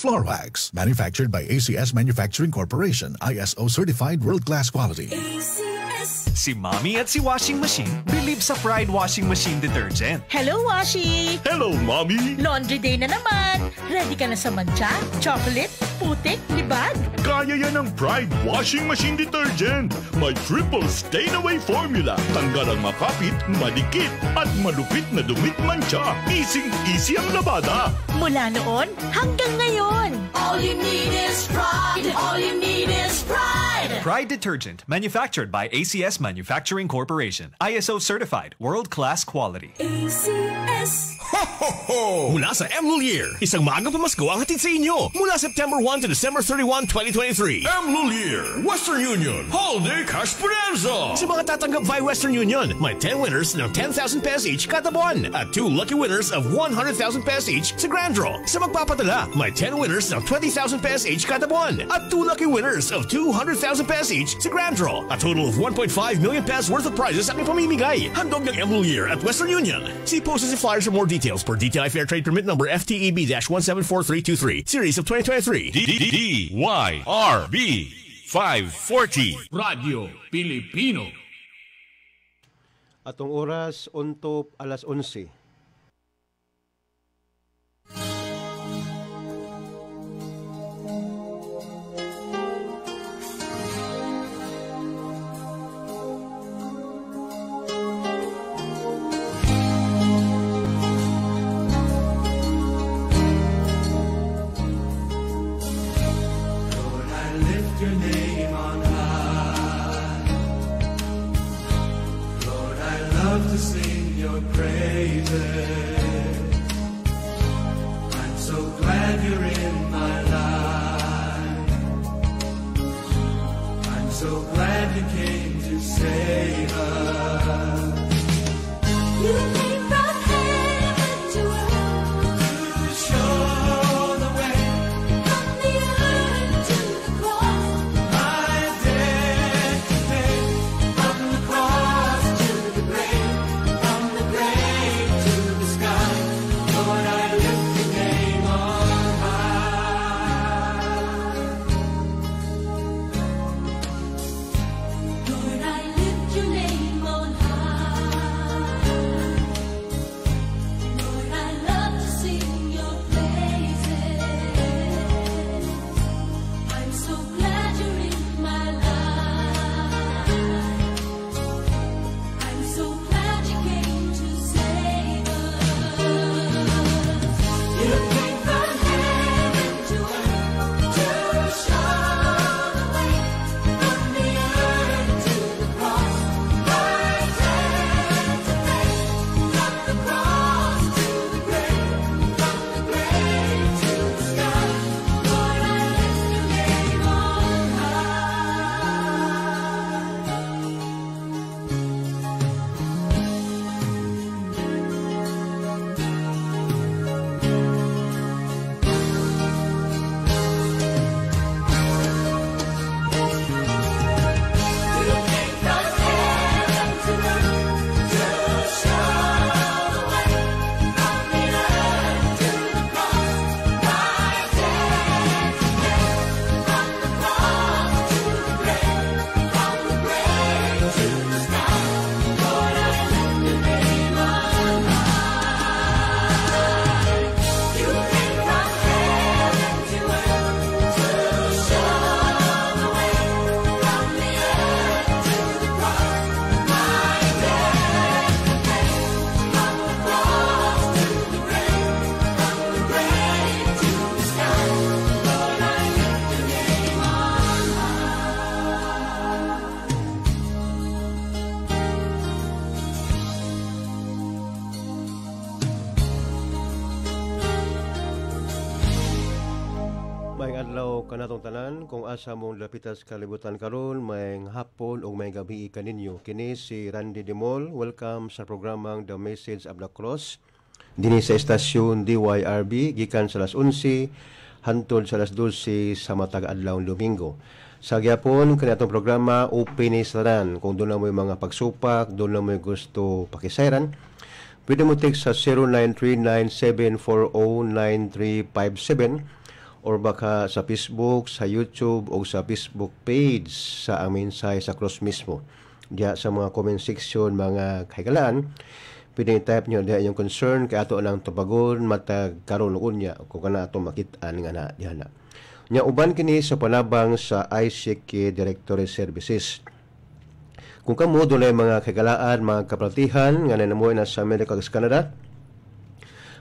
Floor Wax, manufactured by ACS Manufacturing Corporation, ISO certified world class quality. AC Si Mommy at si Washing Machine believe sa Pride Washing Machine Detergent. Hello, Washi! Hello, Mommy! Laundry day na naman! Ready ka na sa mancha, chocolate, putik, libag? Kaya yan ang Pride Washing Machine Detergent! May triple stain-away formula. Tanggal ang makapit, madikit, at malupit na dumit mancha. Easing-easy ang labada! Mula noon hanggang ngayon! All you need is pride! All you need is pride! Pride! detergent, manufactured by ACS Manufacturing Corporation. ISO certified, world-class quality. ACS! Ho, ho, ho! Mula sa Emlul Year, isang maagang pamasko ang hatid sa inyo mula September 1 to December 31, 2023. Emlul Year, Western Union, Holiday Cash Bonanza! Sa mga tatanggap by Western Union, may 10 winners ng 10,000 pesos each kada buwan at 2 lucky winners of 100,000 pesos each sa Grand Draw. Sa magpapadala, may 10 winners ng 20,000 pesos each kada buwan at 2 lucky winners of 200,000 1,000 pesos each sa grand Draw. A total of 1.5 million pesos worth of prizes at ipamimigay. Handog ng Emblem Year at Western Union. See posters and flyers for more details per DTI Fair Trade Permit number FTEB-174323, series of 2023. D D Y 540. Radio Filipino. Atong oras, untop alas 11. there. sa mong lapitas kalibutan karon mayang hapon o may gabi kaninyo. Kini si Randy Demol. Welcome sa programang The Message of the Cross. Dini sa estasyon DYRB gikan sa las 11 hantod sa las 12 sa matag adlaw Domingo. Sa gyapon kaniatong programa open isran kung doon na mo mga pagsupak, doon na mo gusto pakisayran. Pwede mo text sa 0939740937 or baka sa Facebook, sa YouTube o sa Facebook page sa ang mensahe sa cross mismo. Diya sa mga comment section, mga kahigalan, pwede type nyo diya yung concern kay ato lang tubagon matag karon unya ko kana ato makit nga na diha na. Nya uban kini sa panabang sa ICK Directory Services. Kung kamo dunay mga kagalaan, mga kapratihan nga nanamoy na sa America Canada,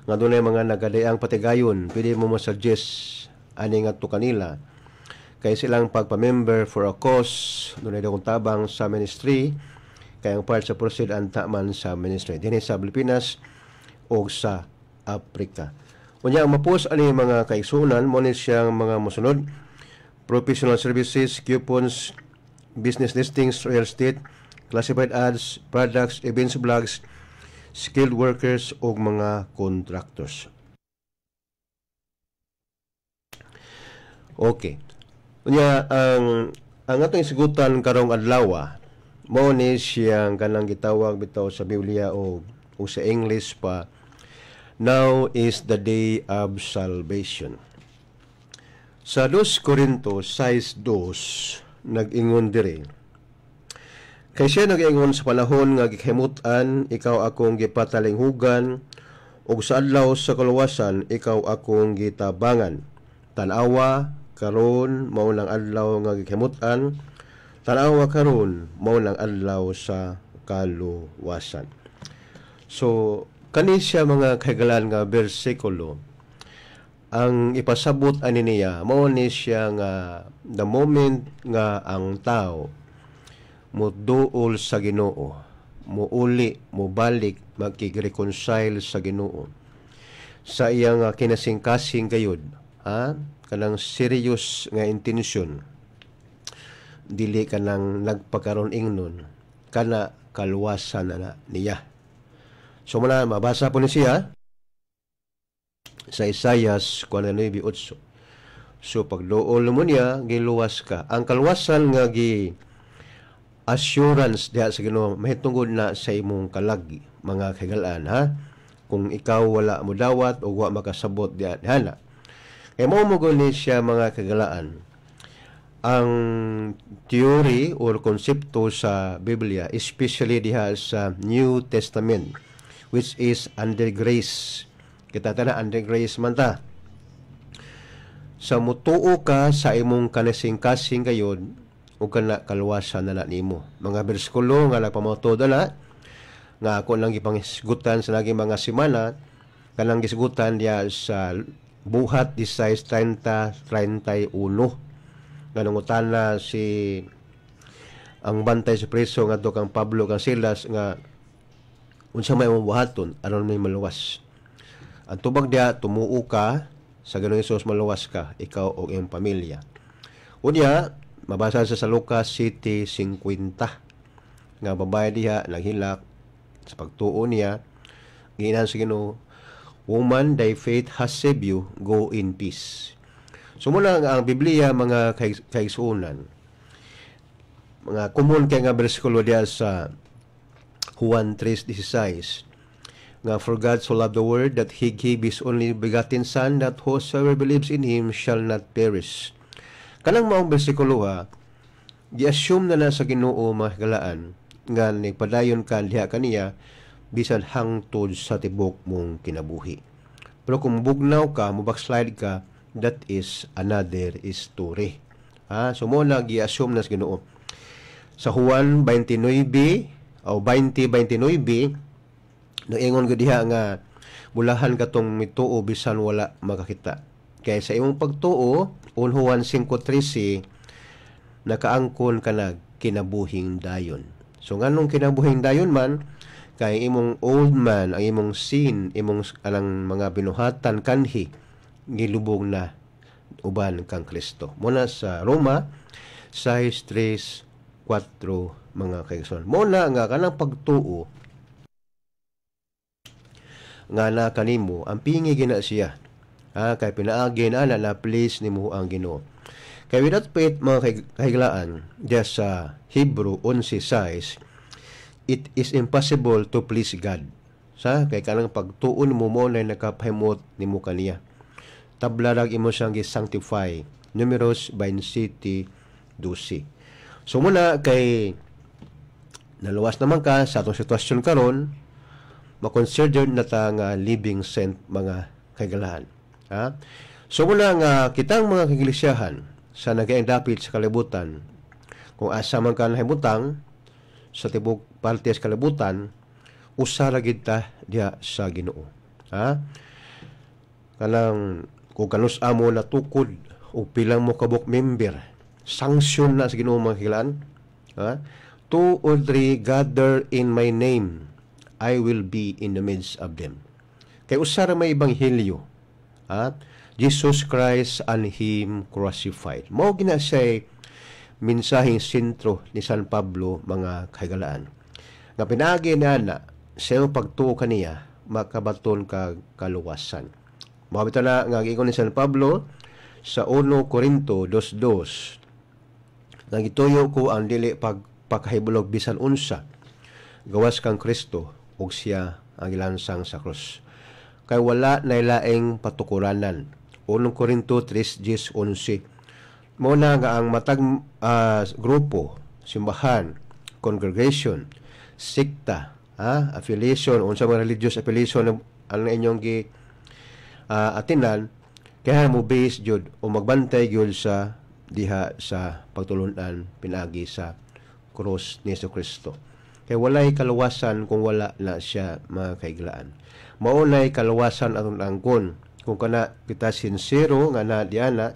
nga dunay mga nagadaang patigayon, pwede mo masuggest ani nga to kanila kay silang pagpa-member for a cause dunay dagkong tabang sa ministry kay ang part sa proceed ang taman sa ministry dinhi sa Pilipinas o sa Africa. Unya ang mapos ani mga kaigsunan mo ni siyang mga musunod professional services, coupons, business listings, real estate, classified ads, products, events blogs, skilled workers o mga contractors. Okay. Unya ang ang atong isigutan karong adlaw ah, mo ni siyang kanang gitawag bitaw sa Biblia o o sa English pa Now is the day of salvation. Sa 2 Korinto 6:2 nag-ingon diri. Kay siya nag-ingon sa panahon nga gihimutan ikaw akong gipatalinghugan og sa adlaw sa kaluwasan ikaw akong gitabangan. Tanawa karon mao lang adlaw nga gikamutan tanawa karon mao lang adlaw sa kaluwasan so kani siya mga kagalan nga bersikulo ang ipasabot ani niya mao ni siya nga the moment nga ang tao muduol sa Ginoo muuli mubalik magkigreconcile sa Ginoo sa iyang kinasingkasing gayud ha kanang serious nga intensyon dili kanang nagpakaron ingnon kana kaluwasan na, na niya so muna mabasa po ni siya sa Isaiah 49:8 so pagduol mo niya giluwas ka ang kaluwasan nga gi assurance diha sa Ginoo mahitungod na sa imong kalagi mga kagalaan ha kung ikaw wala mo dawat o wa makasabot diha na E eh, maumugon ni siya mga kagalaan. Ang theory or konsepto sa Biblia, especially diha sa New Testament, which is under grace. Kita tana under grace man ta. Sa mutuo ka sa imong kanasing-kasing kayon, o kana kaluwasan na nimo. Mga berskulo nga nagpamato dala, nga ako lang ipangisgutan sa naging mga simana, kanang gisgutan diya sa buhat di size 30 31 nganungutan na si ang bantay sa preso nga to kang Pablo Casillas nga unsa may mabuhaton aron may maluwas ang tubag dia tumuo ka sa ganung Jesus maluwas ka ikaw og iyong pamilya unya mabasa sa Lucas City 50 nga babae diha naghilak sa pagtuo niya giinan sa Ginoo Woman, thy faith has saved you. Go in peace. So muna ang Biblia mga kaigsuunan. Mga kumon kay nga bersikulo diya sa Juan 3:16 nga for God so loved the world that he gave his only begotten son that whosoever believes in him shall not perish. Kanang maong bersikulo ha, gi-assume na na sa Ginoo mga galaan nga nagpadayon ka diha kaniya bisan hangtod sa tibok mong kinabuhi. Pero kung bugnaw ka, mubakslide ka, that is another story. Ha? So mo na gi-assume na sa Ginoo. Sa Juan 29 o 2029, 29 naingon no, ko diha nga bulahan katong mituo bisan wala makakita. Kaya sa imong pagtuo, on Juan 5.13, nakaangkon ka na kinabuhing dayon. So nganong kinabuhing dayon man, kay imong old man ang imong sin imong alang mga binuhatan kanhi gilubong na uban kang Kristo muna sa Roma 6:3 4 mga kaigsoon muna nga kanang pagtuo nga na kanimo ang pingi gina siya ha kay pinaagi na na please nimo ang Ginoo kay without faith mga kahiglaan just sa Hebrew 11:6 it is impossible to please God. Sa kay kanang pagtuon mo mo na nakapahimot nimo kaniya. Tablarag imo siyang sanctify numeros by city 12. So muna kay naluwas naman ka sa atong sitwasyon karon makonsider na ta nga living saint mga kagalahan. Ha? So muna nga kitang mga kagilisyahan sa nagaing dapit sa kalibutan kung asa man ka nahibutang sa tibok parte sa kalibutan usa ra gid ta sa Ginoo ha kanang kung kanus amo tukod o pilang mo kabok member sanction na sa Ginoo mga kilan ha two or three gather in my name I will be in the midst of them kay usa ra may ebanghelyo ha Jesus Christ and him crucified mo gina say minsaheng sentro ni San Pablo mga kahigalaan. Nga pinagi na na sa iyong pagtuo kaniya makabaton ka kaluwasan. Mabito na nga giingon ni San Pablo sa 1 Corinto 2.2 Nagituyo ko ang dili pag pakahibulog bisan unsa gawas kang Kristo ug siya ang ilansang sa krus. Kay wala na ilaing patukuranan. 1 Corinto 3.11 mo na nga ang matag uh, grupo, simbahan, congregation, sekta, ha? affiliation, unsa mga religious affiliation ang inyong gi uh, atinan kaya mo base jud o magbantay gyud sa diha sa pagtulunan pinagi sa krus ni Jesu Kristo. Kay walay kaluwasan kung wala na siya mga kaiglaan. Maunay kaluwasan atong angkon kung kana kita sincero nga na diana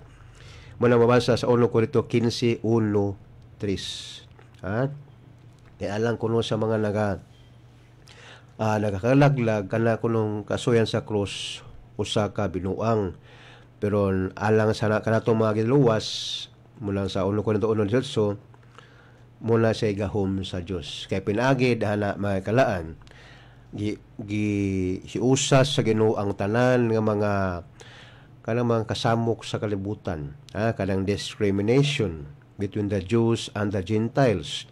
Muna mabasa sa 1 Korinto 15:1 3. Ha? Kay alang kuno sa mga naga uh, ah, nagakalaglag kana kunong kasuyan sa cross usa ka binuang pero alang sana kanato mga giluwas mula sa 1 Korinto 1:8 mula sa igahom sa Dios kay pinagi dahana mga kalaan gi, gi si siusas sa Ginoo ang tanan nga mga kanang mga kasamok sa kalibutan, ah, kanang discrimination between the Jews and the Gentiles.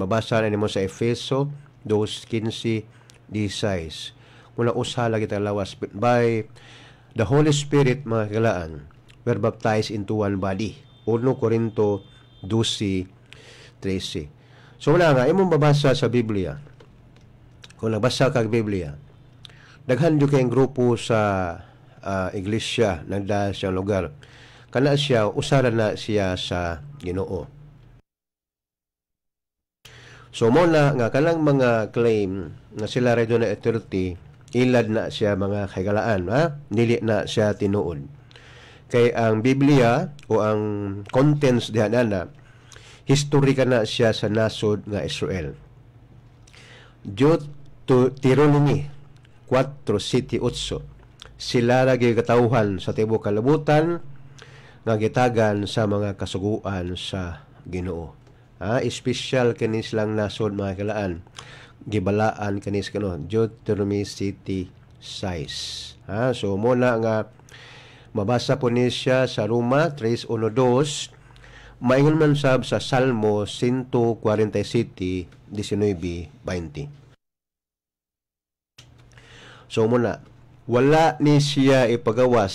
Mabasa na nimo sa Efeso 2.15-16. Mula usa lagi talawas by the Holy Spirit mga kalaan were baptized into one body. 1 Corinto 12.13. So wala nga, imong babasa sa Biblia. Kung nagbasa kag Biblia, daghan kayong grupo sa uh, iglesia ng dahil siyang lugar. Kana siya, usara na siya sa ginoo. So mo na nga kanang mga claim na sila rin na authority, ilad na siya mga kagalaan, ha? Nili na siya tinuod. Kay ang Biblia o ang contents diha na history ka na siya sa nasod nga Israel. Deuteronomy 4:7 sila na katauhan sa tibo kalabutan nga gitagan sa mga kasuguan sa Ginoo. Ha, ah, special kini silang nasod mga kalaan. Gibalaan kini sa kano Deuteronomy City size. Ha, ah, so muna nga mabasa po ni siya sa Roma 3:12 maingon man sab sa Salmo 147, 19, 20. So muna, wala ni siya ipagawas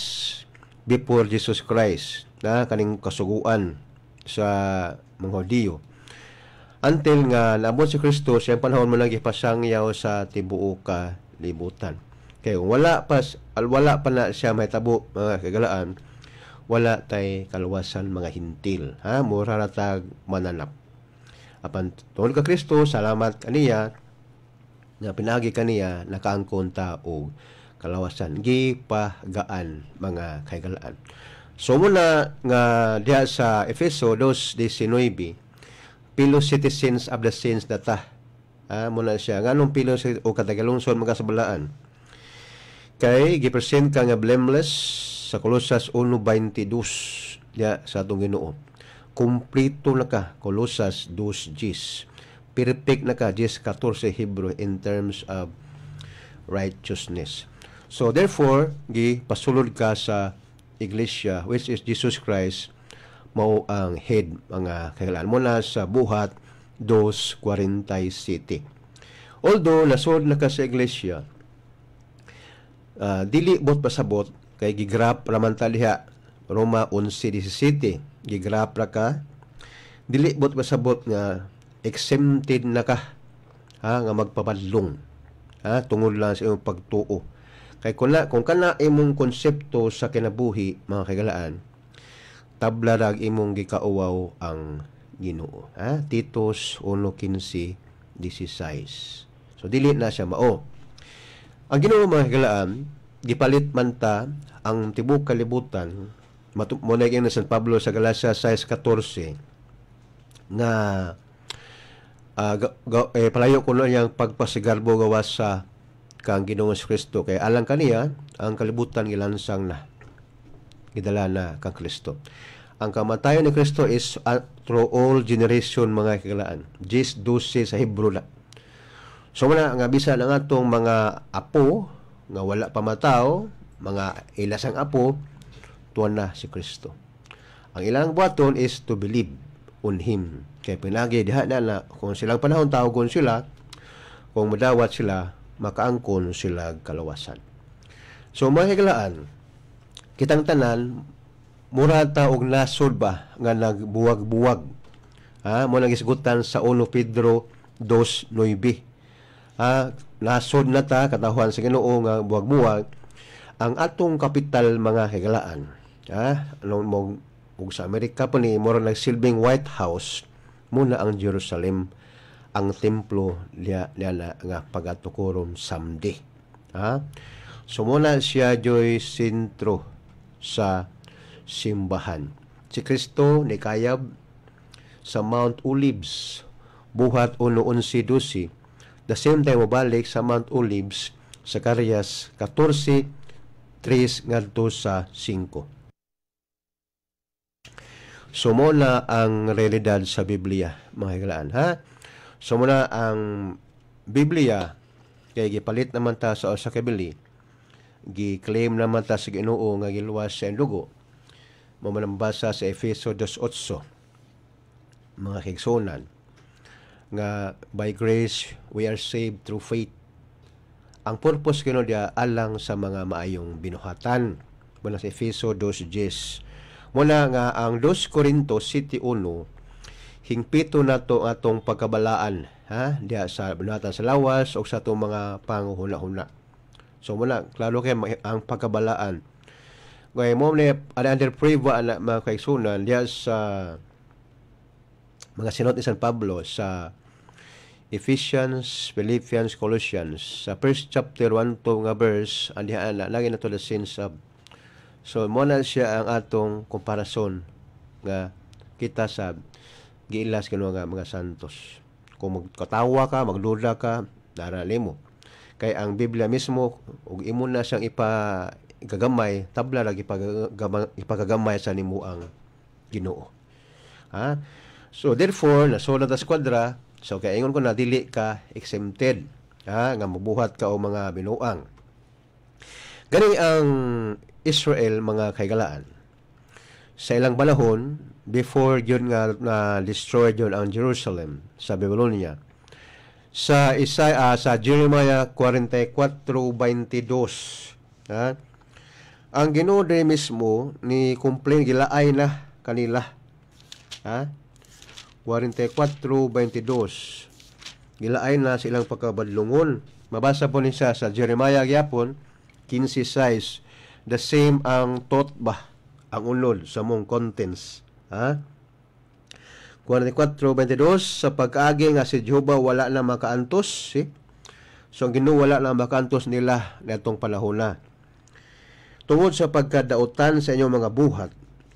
before Jesus Christ na kaning kasuguan sa mga Hudiyo. Until nga naabot si Kristo siyang panahon mo nagipasangyaw sa tibuo ka libutan. Kaya kung wala pa, wala pa na siya mahitabo mga kagalaan, wala tay kaluwasan mga hintil. Ha? Mura ratag mananap. Apan tungod ka Kristo, salamat kaniya na pinagi kaniya nakaangkon ta kalawasan gipagaan mga kaigalaan so muna nga diha sa Efeso 2:19 pilo citizens of the saints data ah, muna siya nganong pilo o katagalungsod mga kasabalaan kay gipresent ka nga blameless sa Kolosas 1:22 diha sa atong Ginoo kumplito na ka Colossus 2:10 perfect na ka 10:14 Hebrew in terms of righteousness So therefore, gi pasulod ka sa iglesia which is Jesus Christ mao ang head mga kailan mo na sa buhat city. Although nasod na ka sa iglesia, uh, dili bot pasabot kay gigrap raman taliha Roma 11:17 gigrap ra ka dili bot pasabot nga exempted na ka ha nga magpabadlong ha tungod lang sa imong pagtuo Kay kung, la, kung kana imong konsepto sa kinabuhi, mga kagalaan, tabla rag imong gikauwaw ang Ginoo. Ha? Titus 115 So, dili na siya mao. Ang Ginoo mga kagalaan, gipalit man ta ang tibuok kalibutan mo na yung San Pablo sa Galacia 6.14 nga uh, ga, eh, palayo ko na yung pagpasigarbo gawa sa kang Ginoong Kristo kay alang kaniya ang kalibutan gilansang na gidala na kang Kristo. Ang kamatayon ni Kristo is uh, through all generation mga kagalaan. Jis 12 sa Hebrew na. So muna nga bisan ang atong mga apo nga wala pa matao, mga ilasang apo tuwan na si Kristo. Ang ilang buhaton is to believe on him. Kaya pinagi diha na na kung silang panahon tawagon sila, kung madawat sila, makaangkon sila kalawasan. So mga higlaan, kitang tanan murata og nasod ba nga nagbuwag-buwag. Ha, mo nang isgutan sa 1 Pedro 2:9. Ha, nasod na ta katawhan sa Ginoo nga buwag-buwag ang atong kapital mga higlaan. Ha, anon mo ug sa Amerika pa ni mura nagsilbing White House muna ang Jerusalem ang templo liya, liya na nga pagatukuron samdi. Ha? So siya joy sentro sa simbahan. Si Kristo ni Kayab sa Mount Olives buhat 1.11.12 the same time mabalik sa Mount Olives sa Karyas 14 ngadto sa 5. So ang realidad sa Biblia mga higlaan ha. So muna ang Biblia kay gipalit naman ta sa usa ka bili. Gi-claim naman ta sa Ginoo nga giluwas sa dugo. Mao man basa sa Efeso 2:8. Mga kigsunan nga by grace we are saved through faith. Ang purpose kino dia alang sa mga maayong binuhatan. Muna sa Efeso 2:10. Muna nga ang 2 Corinto City 1 hingpito na to atong pagkabalaan ha diha sa Banatan sa Lawas o sa itong mga panguhuna-huna so muna klaro kay ang pagkabalaan ngay mo ni an under priva ana mga kaigsunan diha sa mga sinod ni San Pablo sa Ephesians, Philippians, Colossians sa first chapter 1 to nga verse and diha ana lagi na to the sins of so mo na siya ang atong komparasyon nga kita sa giilas kanu nga mga santos. Kung magkatawa ka, magluda ka, narali mo. Kay ang Biblia mismo, ug imo na siyang ipa gagamay, tabla lagi ipagagamay sa nimo ang Ginoo. Ha? So therefore, sola na skwadra, so kay ingon ko na dili ka exempted ha nga mabuhat ka o mga binuang. Gani ang Israel mga kaigalaan. Sa ilang balahon, before yun nga na destroy yun ang Jerusalem sa Babylonia. Sa isa uh, sa Jeremiah 44:22 ha? Ang Ginoo mismo ni complain gilaay na kanila. Ha? 44:22 Gilaay na silang pagkabadlungon. Mabasa po ni sa, sa Jeremiah gyapon size The same ang totba ang unlod sa mong contents Ha? 44:22 sa pag-agi nga si Jehova wala na makaantos si eh? So ang Ginoo wala na makaantos nila natong panahon na. Tungod sa pagkadautan sa inyong mga buhat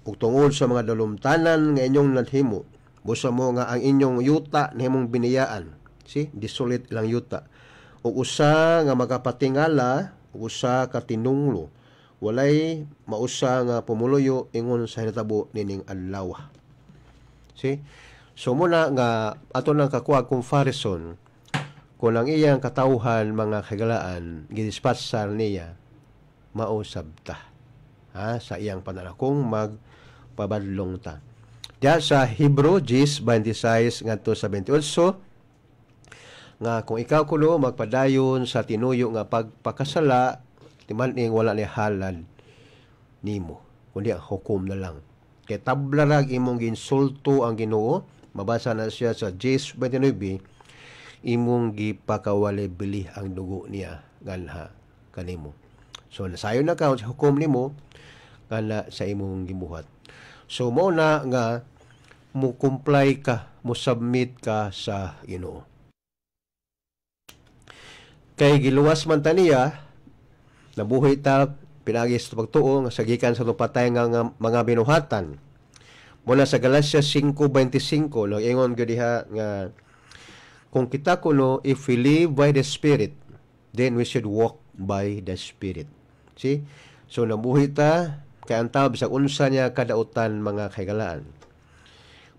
ug tungod sa mga dalumtanan nga inyong nadhimo, busa mo nga ang inyong yuta nahimong biniyaan. Si disulit ilang yuta. O usa nga makapatingala, o usa ka tinunglo walay mausa nga pumuluyo ingon sa hitabo nining adlaw. See? So muna nga ato nang kakuha farison kung ang iyang katauhan mga kagalaan gidispatsar niya mausab ha sa iyang pananakong magpabadlong ta. Diya sa Hebrew 10:26 ngadto sa 28 nga kung ikaw kulo magpadayon sa tinuyo nga pagpakasala ti maning wala ni halal nimo kundi ang hukom na lang kay tablarag imong ginsulto ang Ginoo mabasa na siya sa Jes 29 imong gipakawali bilih ang dugo niya ganha kanimo so nasayon na ka sa hukom nimo kala sa imong gibuhat so mo na nga mo comply ka mo submit ka sa Ginoo kay giluwas man ta niya Nabuhi ta pinagi sa pagtuo nga sagikan sa tupatay nga, nga mga binuhatan. Mula sa Galatia 5:25 no ingon gyud diha nga kung kita kuno if we live by the spirit then we should walk by the spirit. See? So nabuhi ta kay ang tao bisag unsa niya kadautan mga kaigalaan.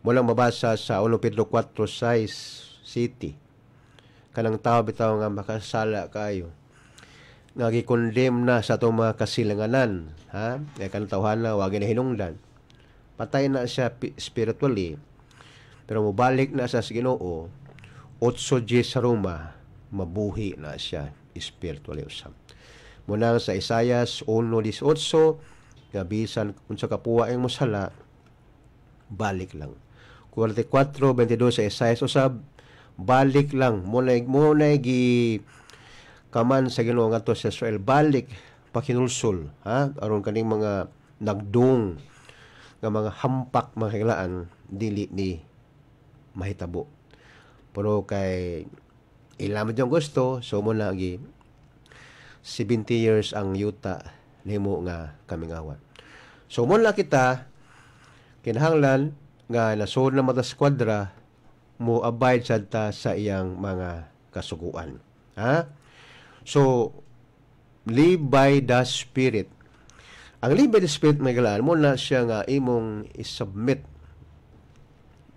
Mula mabasa sa 1 Pedro 4:6 City. Kanang tao bitaw nga makasala kayo nga gikondem na sa itong mga kasilanganan. Ha? Kaya kanatawhan na, wag na hinungdan. Patay na siya spiritually. Pero mubalik na sa ginoo, otso sa Roma, mabuhi na siya spiritually usab Munang sa Isayas 1.18, nga bisan kung sa kapuwa ang musala, balik lang. 44.22 sa Isayas usab, balik lang. Muna, muna gi kaman sa Ginoo ngadto sa Israel balik pakinulsul ha aron kaning mga nagdung nga mga hampak mga kailaan dili ni mahitabo pero kay ilamo jong gusto so mo lagi 70 years ang yuta nimo nga kamingawan so mo la kita kinahanglan nga nasod na mata squadra mo abide sa ta sa iyang mga kasuguan ha So, live by the Spirit. Ang live by the Spirit, may galaan mo na siya nga imong isubmit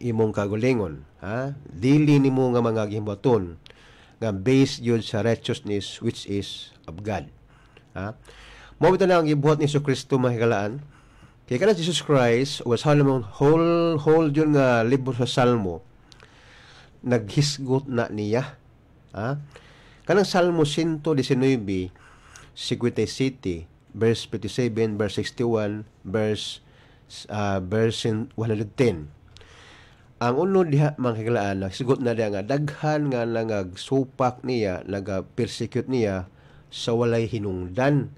imong kagulingon. Ha? Dili ni mo nga mga gimbaton nga based yun sa righteousness which is of God. Ha? Mabita na ang gibuhat ni Jesus Kristo mahigalaan. Kaya ka na Jesus Christ, was how naman, whole, whole yun nga libro sa Salmo, naghisgot na niya. Ha? Kanang Salmo 119, 57, verse 57, verse 61, verse uh, verse 110. Ang uno diha mga kagalaan, nagsigot na diha nga, daghan nga nagsupak niya, naga-persecute niya sa walay hinungdan.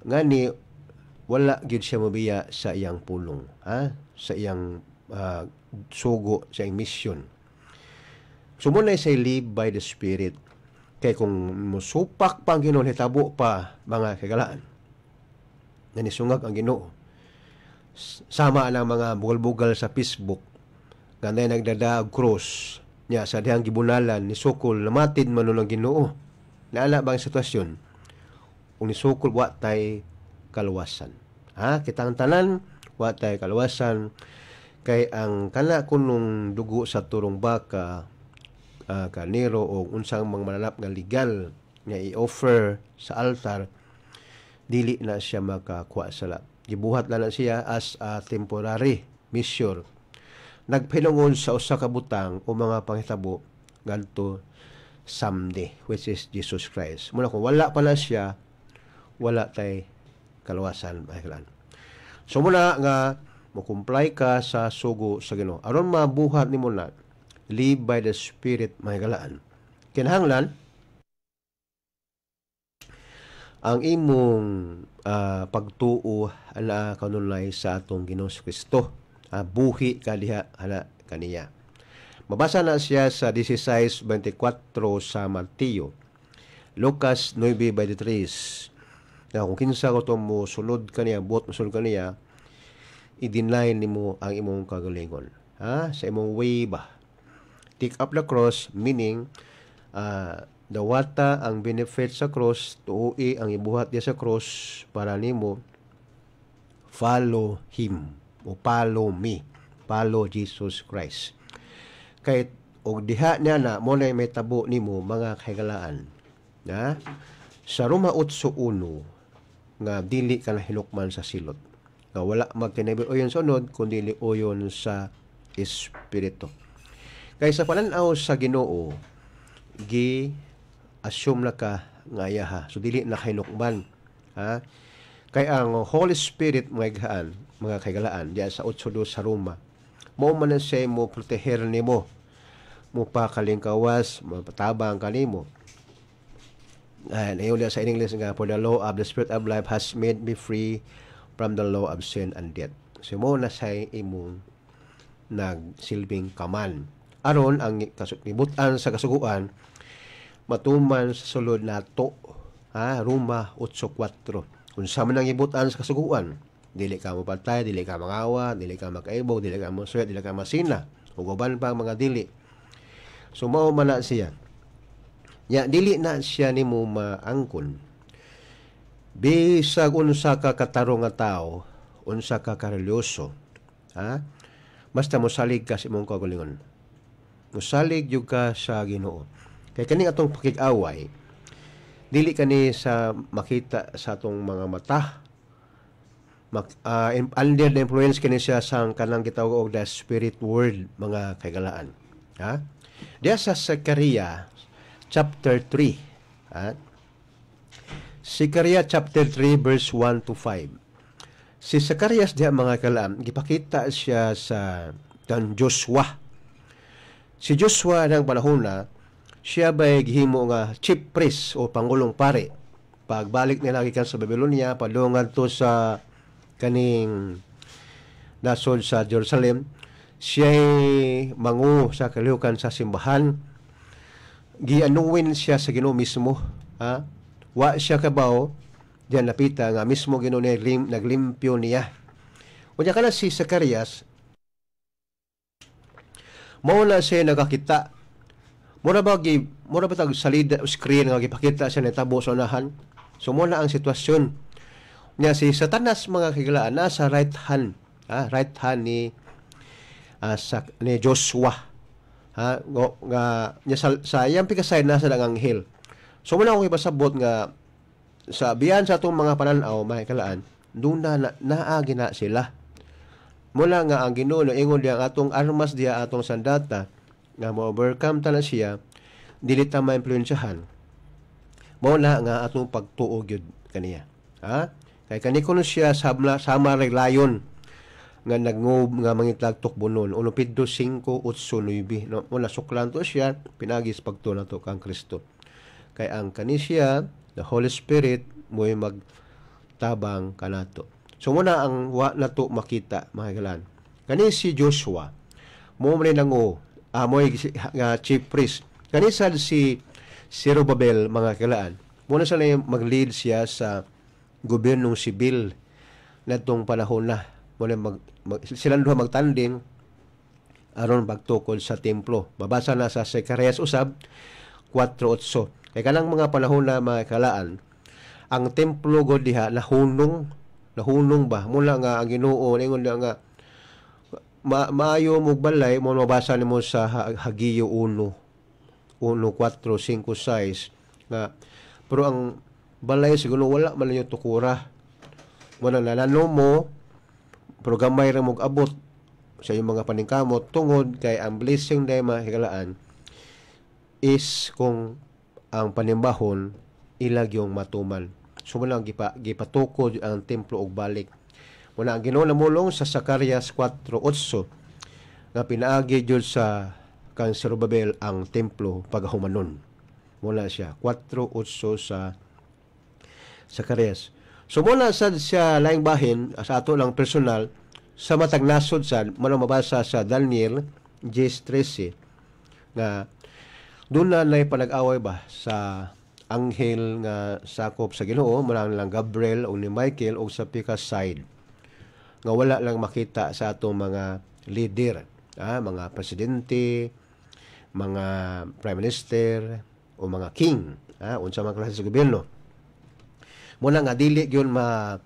Nga ni, wala gid siya mabiya sa iyang pulong, ha? sa iyang uh, sugo, sa iyang mission. Sumunay so, say live by the Spirit Kay kung musupak pa ang Ginoo hitabo pa mga kagalaan. Na nisungag ang Ginoo. Sama ang mga bugal-bugal sa Facebook ganay nagdadaag cross niya sa dihang gibunalan ni Sokol matid man ang Ginoo. Naala bang sitwasyon? Kung ni Sokol wa tay kaluwasan. Ha, kitang tanan wa tay kaluwasan kay ang kana kunong dugo sa turong baka uh, ah, kanero o unsang mangmanalap nga legal nga i-offer sa altar dili na siya makakuha sala gibuhat na, na siya as a temporary measure Nagpinungon sa usa ka butang o mga panghitabo ngadto someday which is Jesus Christ muna kung wala pa na siya wala tay kaluwasan mahilan so muna nga mo comply ka sa sugo sa gino. aron mabuhat nimo na live by the Spirit, may galaan. Kinahanglan, ang imong uh, pagtuo ala kanunay sa atong Ginoong Kristo, uh, ah, buhi kaliha ala kaniya. Mabasa na siya sa 16:24 sa Mateo. Lucas 9:23. Na kung kinsa ko to mo sulod kaniya, buot mo sulod kaniya, i-deny nimo ang imong kagalingon. Ha? Ah, sa imong way ba? take up the cross, meaning, uh, ah, dawata ang benefit sa cross, tuui ang ibuhat niya sa cross para nimo follow him o follow me, follow Jesus Christ. Kahit og diha niya na mo na may tabo nimo mga kahigalaan. Na? Sa Roma 8:1 nga dili ka na hinukman sa silot. Nga wala magtinabi o yon sunod kundi oyon sa espiritu. Kay sa pananaw sa Ginoo, gi assume na ka ngaya ha. So dili na kay lukban. Ha? Kay ang Holy Spirit mga gaan, mga kaigalaan, diya sa 8:2 sa Roma. mo man siya mo proteher ni Mo pa kalingkawas, mapatabang kanimo. Ayan, ayaw sa in English nga, for the law of the spirit of life has made me free from the law of sin and death. So, mo na sa imong nagsilbing kaman aron ang kasukibutan sa kasuguan matuman sa sulod na to ha Roma 8:4 sa man ang ibutan sa kasuguan dili ka mapatay dili ka mangawa dili ka makaibog dili ka mosuwet dili ka masina ug uban pa ang mga dili so mao man siya ya dili na siya ni nimo maangkon bisag unsa ka kataro nga tao unsa ka karelyoso ha basta mosalig ka sa imong kagalingon Musalig yung ka sa Ginoo. Kay kaning atong pakig-away, dili kani sa makita sa atong mga mata. Mak, uh, under the influence kani siya sa kanang gitawag og the spirit world mga kagalaan. Ha? Diya sa Zechariah chapter 3. Ha? Zechariah chapter 3 verse 1 to 5. Si Zacarias diha mga kalam, gipakita siya sa Don Joshua Si Joshua ng Balahuna, siya ba'y gihimo nga chief priest o pangulong pare. Pagbalik nila gikan sa Babylonia, padungan to sa kaning nasod sa Jerusalem, siya'y mangu sa kalihukan sa simbahan. Gianuwin siya sa Ginoo mismo. Ha? Wa siya kabaw, diyan napita nga mismo Ginoo naglimpyo niya. Unya kana si Zacarias, mao na siya nakakita mura ba gi mura ba tag salida screen nga gipakita siya nitabo sa unahan so mo na ang sitwasyon nya si Satanas mga kagilaan na sa right hand ha, right hand ni uh, sa, ni Joshua ha ngo nga nya sa, sa iyang pikasay na sa anghel so mo na akong ipasabot nga sa biyan sa atong mga pananaw mga kalaan doon na, na naagi na sila Mula nga ang Ginoo ingon diya atong armas diya atong sandata nga mo-overcome tala siya dili ta maimpluwensyahan. Mao na nga atong pagtuo gyud kaniya. Ha? Kay kani kuno siya sama sama reglayon nga nagngob nga mangitlag tukbonon uno piddo 5 8 9 no wala suklan to siya pinagis pagto na to kang Kristo kay ang kanisya, the Holy Spirit mo'y magtabang kanato So muna ang wa to makita mga kalan. Kani si Joshua mo man nang o amoy ah, ah, nga chief priest. Kani sad si Zerubabel mga kalaan. Muna sa mag-lead siya sa gobyernong sibil natong panahon na muna mag, mag silang duha magtanding aron pagtukol sa templo. Babasa na sa Secarias usab 4:8. Kay kanang mga panahon na mga kalaan ang templo god diha nahunong nahulong ba mula nga ang Ginoo ingon na nga ma maayo mo balay mo mabasa nimo sa Hagiyo 1 1 4 5 6 nga pero ang balay sa wala man niyo tukura mo na nalano mo pero gamay ra mog abot sa iyong mga paningkamot tungod kay ang blessing day mahigalaan is kung ang panimbahon ilag yung matuman sumulang gipa, gipatukod ang templo og balik. Muna ang Ginoo namulong sa Sakarias 4:8 nga pinaagi jud sa kang Serubabel ang templo paghumanon. Muna siya 4:8 sa Zacarias. So muna sad siya laing bahin sa ato lang personal sa matag nasod sad manong mabasa sa Daniel 10:13 nga doon na nay panag-away ba sa anghel nga sakop sa Ginoo mura lang Gabriel o ni Michael o sa pika side nga wala lang makita sa atong mga leader ah, mga presidente mga prime minister o mga king ah, unsa man klase sa gobyerno muna nga dili gyud ma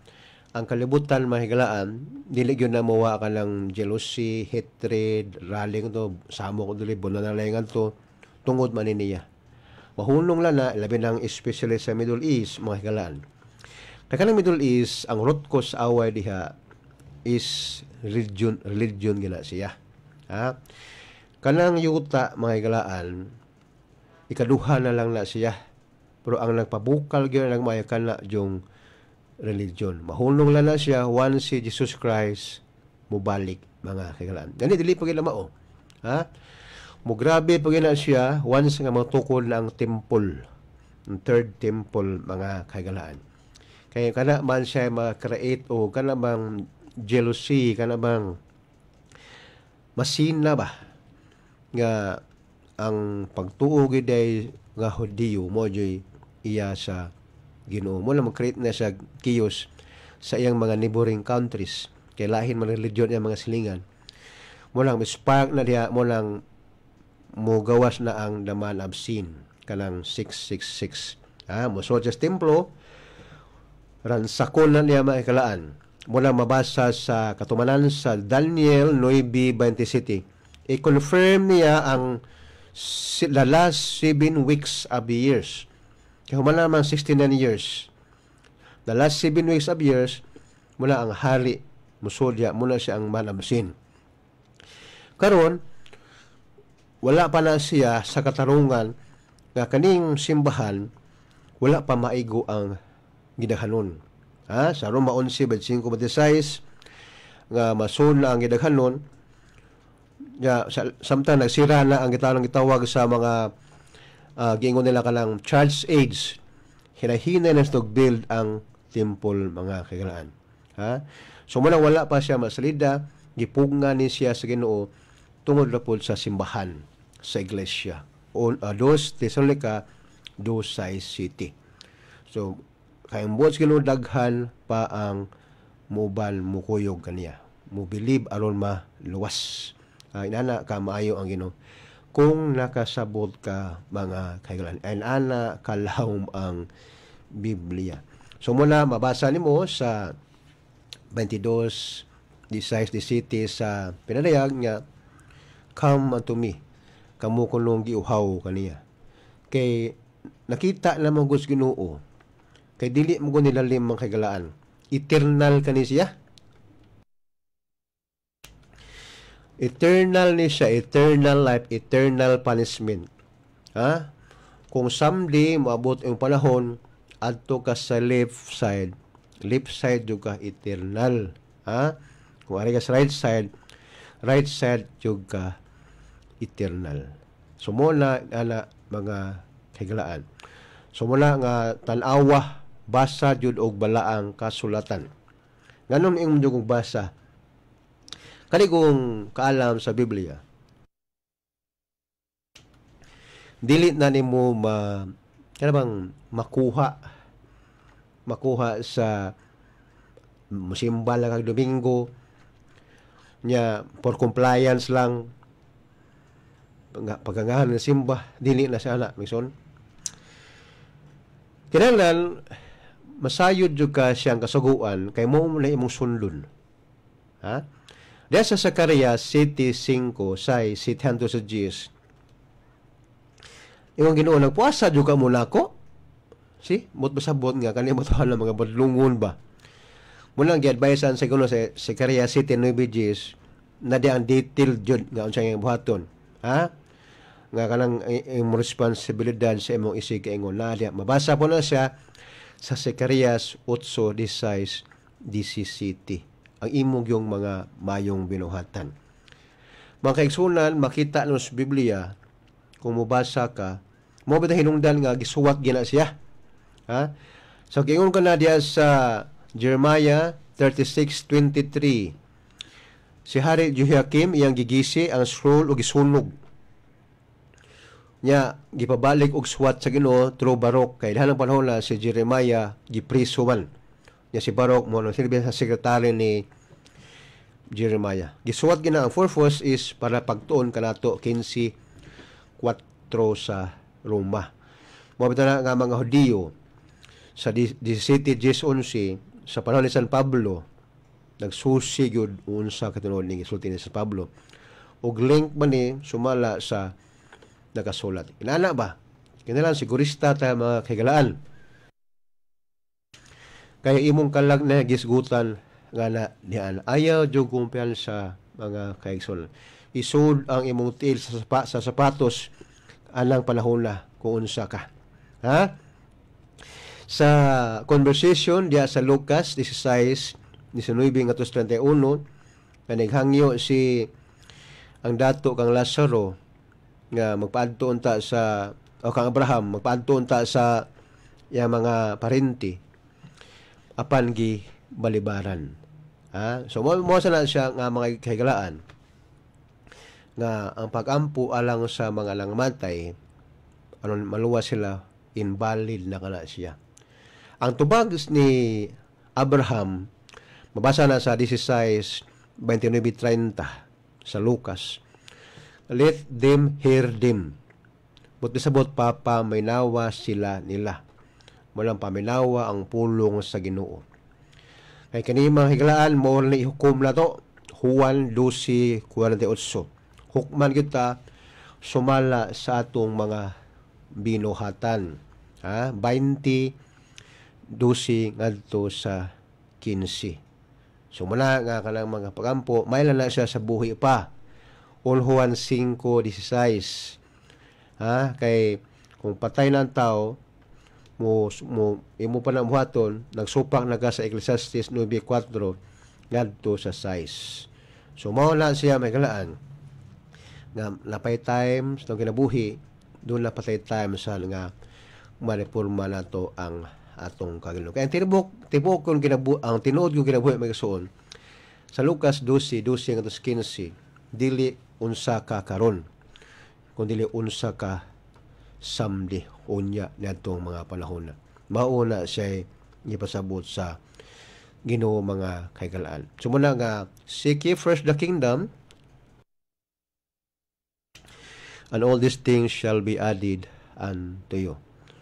ang kalibutan mahigalaan dili gyud na mawa ka lang jealousy hatred rallying to samok dili lang to tungod man niya Mahunong lana, labi ng especially sa Middle East, mga hikalaan. Nakanang Middle East, ang root cause away diha is religion, religion gina siya. Ha? Kanang yuta, mga hikalaan, ikaduha na lang na siya. Pero ang nagpabukal gyud ang mayakan kana yung religion. Mahunong lang na siya once si Jesus Christ mubalik mga kagalaan. dili dili pa gila mao. Oh. Ha? mo grabe pagina siya once nga matukol na ang temple, ang third temple mga kagalaan. Kaya kana man siya ma-create o kana bang jealousy, kana bang masina ba nga ang pagtuo giday nga hudiyo mo joy iya sa Ginoo mo lang mag-create na siya chaos sa iyang mga neighboring countries kay lahin man religion niya mga silingan mo lang spark na diya mo lang mogawas na ang laman of sin kanang 666 ah mo sa templo ran sakon na niya maikalaan mula mabasa sa katumanan sa Daniel 9:27 i-confirm niya ang the last 7 weeks of years kaya humala naman 69 years the last 7 weeks of years mula ang hari musulya mula siya ang man of sin karon wala pa na siya sa katarungan nga kaning simbahan wala pa maigo ang gidahanon ha sa Roma 11:5 nga masun na ang gidahanon ya sa, samtang nagsira na ang gitawag gitawag sa mga uh, giingon nila kanang charge aids hinahinay na to build ang temple mga kagalaan ha so muna wala pa siya masalida gipugngan ni siya sa Ginoo tungod sa simbahan sa iglesia. O, uh, dos Thessalonica, dos size city. So, kayong buwas daghan pa ang mobile mukuyog kaniya. Mo believe aron ma luwas. Uh, ah, inana ka maayo ang Ginoo. Kung nakasabot ka mga kaigalan. And ana kalawm ang Biblia. So muna mabasa nimo sa 22 the size the city sa pinadayag nga Come unto me kamukon nung giuhaw kaniya. Kay nakita na lamang Gus Ginoo kay dili mo ko nilalim ang kagalaan. Eternal kani siya. Eternal ni siya, eternal life, eternal punishment. Ha? Kung someday maabot yung panahon, adto ka sa left side, left side yung ka eternal. Ha? Kung ari ka sa right side, right side yung ka eternal. So mo na ana mga higlaan. So mula nga tanawa basa jud og balaang kasulatan. Nganom imong jud basa Kali kung kaalam sa Biblia. Dili na nimo ma bang makuha makuha sa musimba lang ang Domingo nya for compliance lang pagangahan ng simba dili na sana mison kinahanglan masayod jud ka siyang kasuguan kay mo na imong sundon ha Diya sa Zacarias City 5 say 700 sa Jis Iwang Ginoo nagpuasa jud ka mula ko si mot basabot nga kani mo tahan mga badlungon ba Muna gi advisean sa kuno sa Zacarias City 9 Jis na di ang detail jud nga unsay buhaton ha nga kanang imong responsibilidad sa imong isig kaingon na diya. Mabasa po na siya sa Secarias 8:16 DCCT. Ang imong yung mga mayong binuhatan. Mga kaigsunan, makita nung sa Biblia, kung mabasa ka, mo ba hinungdan nga gisuwat gina siya? Ha? So kingon ka na diya sa Jeremiah 36:23. Si Hari Jehoiakim iyang gigisi ang scroll o gisunog nya gipabalik og swat sa Ginoo through Barok kay dahan panahon na si Jeremiah gipriso man nya si Barok mo nang silbi sa sekretary ni Jeremiah gisuwat gina ang purpose is para pagtuon kanato 15 4 sa Roma mabita na nga mga Hudiyo sa 17 Jes 11 sa panahon ni San Pablo nagsusi gyud unsa katunon ni gisulti ni San Pablo og link man ni sumala sa nagasulat. Inana ba? Kinalan sigurista ta mga kagalaan. Kaya imong kalag na gisgutan nga na diyan. Ayaw jud sa mga kaigsoon. Isud ang imong til sa, sapa, sa sapatos alang panahon na kung unsa ka. Ha? Sa conversation diya sa Lucas 16, 19 nga 31, na naghangyo si ang dato kang Lazaro nga magpaadto unta sa o kang Abraham magpaadto unta sa ya mga parenti apan gi balibaran ha so mo mo sana siya nga mga kahigalaan nga ang pagampo alang sa mga langmatay anon maluwas sila invalid na kana siya ang tubag ni Abraham mabasa na sa 16 29 30 sa Lucas Let them hear them. But sabot pa, paminawa sila nila. Walang paminawa ang pulong sa ginoo. Kay kani mga higlaan, mo na ihukom na to. Juan 12.48 Hukman kita, sumala sa atong mga binuhatan. Ha? 20, 12, ngadto sa 15. So muna nga kanang mga pagampo, may lang siya sa buhi pa. All Juan 5:16. Ha? Kay kung patay na ang tao, mo, mo, imo pa na muhaton, nagsupak na sa Ecclesiastes 9.4 ngadto sa 6. So, mao na siya may kalaan nga napay times nung kinabuhi, doon na patay time sa nga manipurma na to ang atong kaginulo. Kaya tinubok, tibok kung ginabu, ang tinuod kong ginabuhi may kasuon. Sa Lucas 12, 12 ang 15, dili unsa ka karon kun dili unsa ka samdi unya niadtong mga panahon mao na siya ipasabot sa Ginoo mga kaigalaan so nga seek ye first the kingdom and all these things shall be added unto you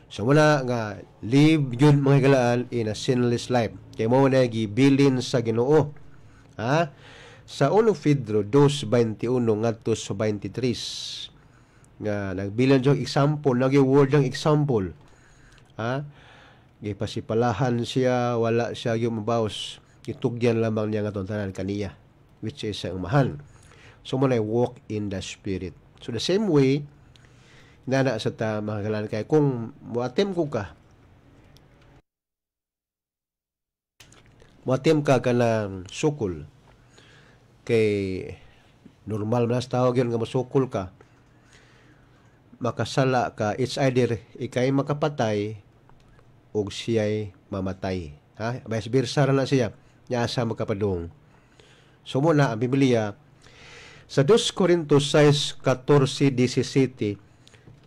So nga live yun mga galaan in a sinless life. Kay mo na gibilin sa Ginoo. Ha? Saulo Pedro 2:21 ngadto sa 23 nga nagbilang jog example nagi word ang example ha gipasipalahan siya wala siya yung mabaos itugyan lamang niya nga tanan kaniya which is ang umahan so mo walk in the spirit so the same way nana sa ta makakalan kay kung muatem ko ka muatem ka kanang sukol Kay normal man sa tawag yun nga masukul ka. Makasala ka. It's either ikay makapatay o siya'y mamatay. Ha? Vice versa na siya. Niasa makapadong. So muna, ang Biblia, sa 2 Corinthians 6,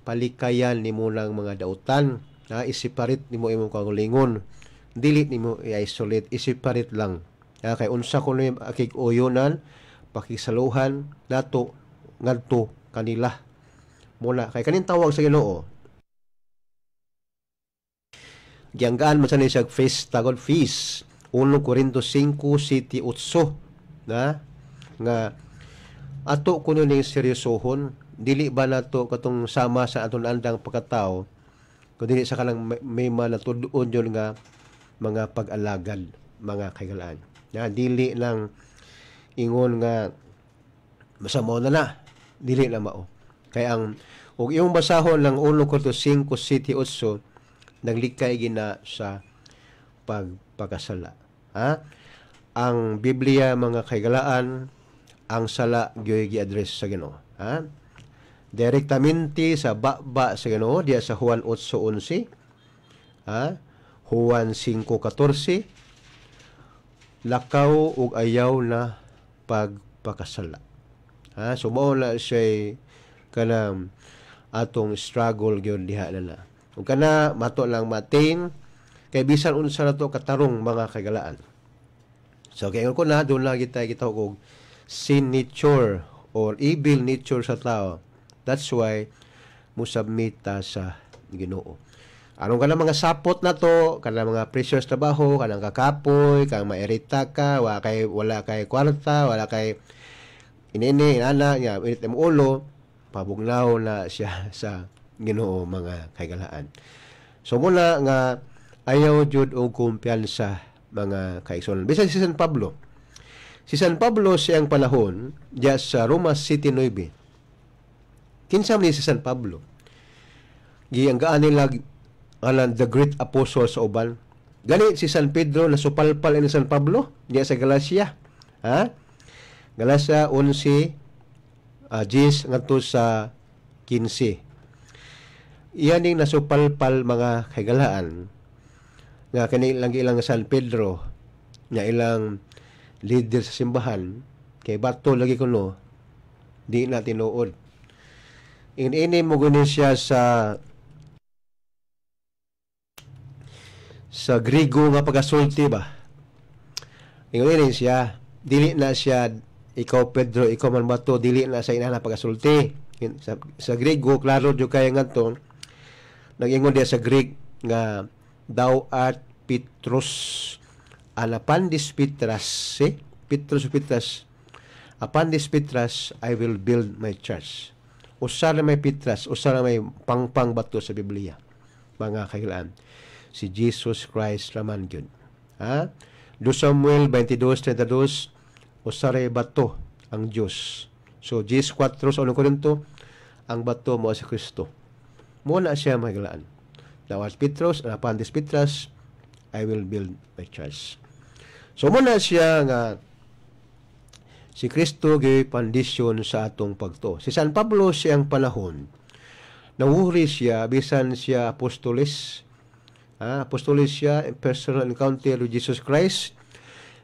palikayan ni mo ng mga dautan, na isiparit ni mo imong kagulingon, dili ni mo i-isolate, isiparit lang. Uh, kay unsa ko ni akig uyonan, pakisaluhan nato ngadto kanila. Mula kay kanin tawag sa Ginoo. Gianggaan mo sa ni siya face tagod feast. 1 Corintios 5 City 8 na nga ato kuno ning seryosohon dili ba nato katong sama sa aton andang pagkatao kun dili sa kanang may, may manatudon yon nga mga pag-alagad mga kaigalaan na dili lang ingon nga masamo na na dili na mao kay ang ug imong basahon lang 1 5 city 8 naglikay gina sa pagpakasala ha ang Biblia mga kaigalaan ang sala gyoy gi-address sa Ginoo ha direktamente sa baba sa Ginoo diya sa Juan 8:11 ha Juan 5:14 lakaw og ayaw na pagpakasala. Ha? So mao na siya kanang um, atong struggle gyud diha nila. Ug kana mato lang matin, kay bisan unsa na to katarong mga kagalaan. So kay ko na doon lagi tayo kita og sin nature or evil nature sa tao. That's why mo submit ta sa Ginoo. Aron ka mga sapot na to, kanang mga precious trabaho, kanang kakapoy, kang mairita ka, wala kay wala kay kwarta, wala kay inini inana niya init mo ulo, pabugnaw na siya sa Ginoo mga kagalaan. So muna nga ayaw jud og kumpiyansa mga kaigsoon. Bisan si San Pablo. Si San Pablo siyang panahon diya sa Roma City 9. Kinsa man si San Pablo? Giyanggaan nila alang the great apostles sa uban. Gani si San Pedro na supalpal ni San Pablo diya sa Galacia. Ha? Galacia 11 uh, 10 ngadto sa 15. iya ning nasupalpal mga kaygalaan nga kani lang ilang San Pedro nga ilang leader sa simbahan kay bato lagi kuno di na tinuod. In ini mo siya sa sa Grigo nga pagasulti ba? Ingon ni siya, dili na siya ikaw Pedro, ikaw man bato, dili na sa inana pagasulti. Sa, sa Grigo, klaro jud kay ngadto. Nagingon dia sa Greek nga thou art Petrus anapandis Petras, eh? Petrus Petras. Upon this Petras, I will build my church. Usa na may Petras, usa na may pangpang bato sa Biblia, mga kahilaan si Jesus Christ raman gyud. Ha? Do Samuel 22:32 sare bato ang Dios. So Jesus 4 sa unang Korinto ang bato mo si Kristo. Muna na siya mahigalaan. Lawas Petros, upon this Petras, I will build my church. So muna siya nga si Kristo gay pandisyon sa atong pagto. Si San Pablo siyang panahon nawuri siya bisan siya apostolis Ha? siya personal encounter with Jesus Christ.